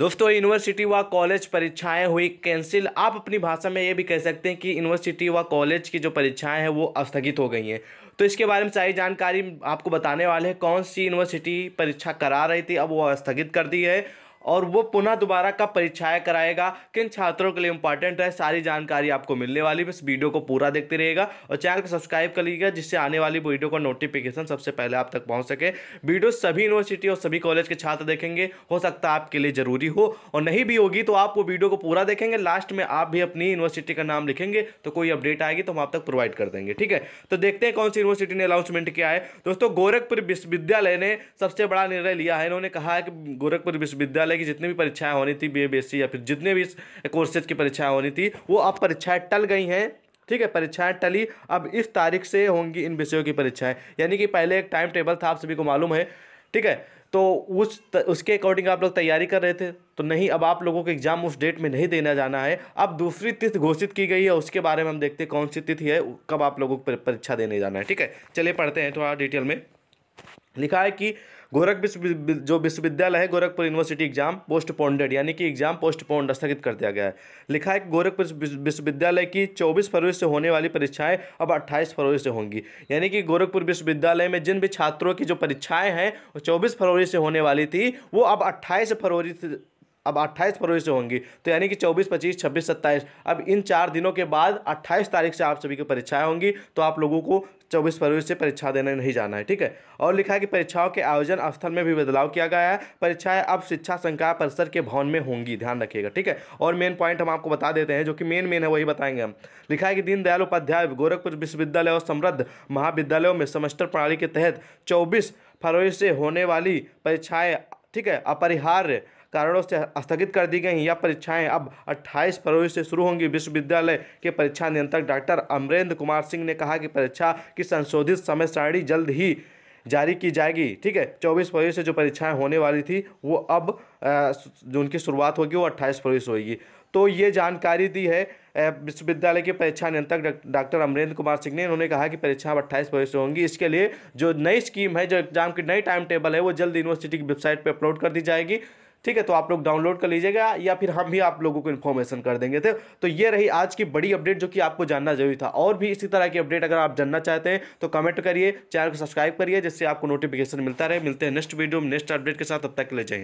दोस्तों यूनिवर्सिटी व कॉलेज परीक्षाएं हुई कैंसिल आप अपनी भाषा में ये भी कह सकते हैं कि यूनिवर्सिटी व कॉलेज की जो परीक्षाएं हैं वो स्थगित हो गई हैं तो इसके बारे में सारी जानकारी आपको बताने वाले हैं कौन सी यूनिवर्सिटी परीक्षा करा रही थी अब वो स्थगित कर दी है और वो पुनः दोबारा कब परीक्षाएं कराएगा किन छात्रों के लिए इंपॉर्टेंट है सारी जानकारी आपको मिलने वाली इस वीडियो को पूरा देखते रहेगा और चैनल को सब्सक्राइब कर लीजिएगा जिससे आने वाली वीडियो का नोटिफिकेशन सबसे पहले आप तक पहुंच सके वीडियो सभी यूनिवर्सिटी और सभी कॉलेज के छात्र देखेंगे हो सकता है आपके लिए ज़रूरी हो और नहीं भी होगी तो आप वो वीडियो को पूरा देखेंगे लास्ट में आप भी अपनी यूनिवर्सिटी का नाम लिखेंगे तो कोई अपडेट आएगी तो हम आप तक प्रोवाइड कर देंगे ठीक है तो देखते हैं कौन सी यूनिवर्सिटी ने अनाउंसमेंट किया है दोस्तों गोरखपुर विश्वविद्यालय ने सबसे बड़ा निर्णय लिया है इन्होंने कहा है कि गोरखपुर विश्वविद्यालय वाला की जितनी भी परीक्षाएं होनी थी बी ए या फिर जितने भी कोर्सेज की परीक्षाएं होनी थी वो अब परीक्षाएं टल गई हैं ठीक है परीक्षाएं टली अब इस तारीख से होंगी इन विषयों की परीक्षाएं यानी कि पहले एक टाइम टेबल था आप सभी को मालूम है ठीक है तो उस त, उसके अकॉर्डिंग आप लोग तैयारी कर रहे थे तो नहीं अब आप लोगों को एग्ज़ाम उस डेट में नहीं देना जाना है अब दूसरी तिथि घोषित की गई है उसके बारे में हम देखते हैं कौन सी तिथि है कब आप लोगों को परीक्षा देने जाना है ठीक है चलिए पढ़ते हैं थोड़ा डिटेल में लिखा है कि गोरख विश्व जो विश्वविद्यालय है Gorakhpur university exam postponed यानी कि एग्जाम पोस्ट पोन्ड स्थगित कर दिया गया है लिखा है कि गोरखपुर विश्वविद्यालय की 24 फरवरी से होने वाली परीक्षाएं अब 28 फरवरी से होंगी यानी कि गोरखपुर विश्वविद्यालय में जिन भी छात्रों की जो परीक्षाएँ हैं वो चौबीस फरवरी से होने वाली थी वो अब अट्ठाईस फरवरी अब 28 फरवरी से होंगी तो यानी कि 24, 25, 26, 27 अब इन चार दिनों के बाद 28 तारीख से आप सभी की परीक्षाएं होंगी तो आप लोगों को 24 फरवरी से परीक्षा देने नहीं जाना है ठीक है और लिखा है कि परीक्षाओं के आयोजन स्थल में भी बदलाव किया गया है परीक्षाएं अब शिक्षा संकाय परिसर के भवन में होंगी ध्यान रखिएगा ठीक है और मेन पॉइंट हम आपको बता देते हैं जो कि मेन मेन है वही बताएंगे हम लिखा है कि दीनदयाल उपाध्याय गोरखपुर विश्वविद्यालय और समृद्ध महाविद्यालयों में सेमेस्टर प्रणाली के तहत चौबीस फरवरी से होने वाली परीक्षाएँ ठीक है अपरिहार्य कारणों से स्थगित कर दी गई यह परीक्षाएं अब 28 फरवरी से शुरू होंगी विश्वविद्यालय के परीक्षा नियंत्रक डॉक्टर अमरेंद्र कुमार सिंह ने कहा कि परीक्षा की संशोधित समय सारणी जल्द ही जारी की जाएगी ठीक है चौबीस फरवरी से जो परीक्षाएं होने वाली थी वो अब जो उनकी शुरुआत होगी वो अट्ठाईस फरवरी से होगी तो ये जानकारी दी है विश्वविद्यालय के परीक्षा नियंत्रक डॉक्टर अमरेंद्र कुमार सिंह ने उन्होंने कहा कि परीक्षा अट्ठाईस फरवरी से होंगी इसके लिए जो नई स्कीम है जो एग्जाम की नई टाइम टेबल है वो जल्द यूनिवर्सिटी की वेबसाइट पर अपलोड कर दी जाएगी ठीक है तो आप लोग डाउनलोड कर लीजिएगा या फिर हम भी आप लोगों को इन्फॉर्मेशन कर देंगे थे तो, तो ये रही आज की बड़ी अपडेट जो कि आपको जानना जरूरी था और भी इसी तरह की अपडेट अगर आप जानना चाहते हैं तो कमेंट करिए चैनल को सब्सक्राइब करिए जिससे आपको नोटिफिकेशन मिलता रहे मिलते हैं नेक्स्ट वीडियो में नेक्स्ट अपडेट के साथ तब तक ले जाएंगे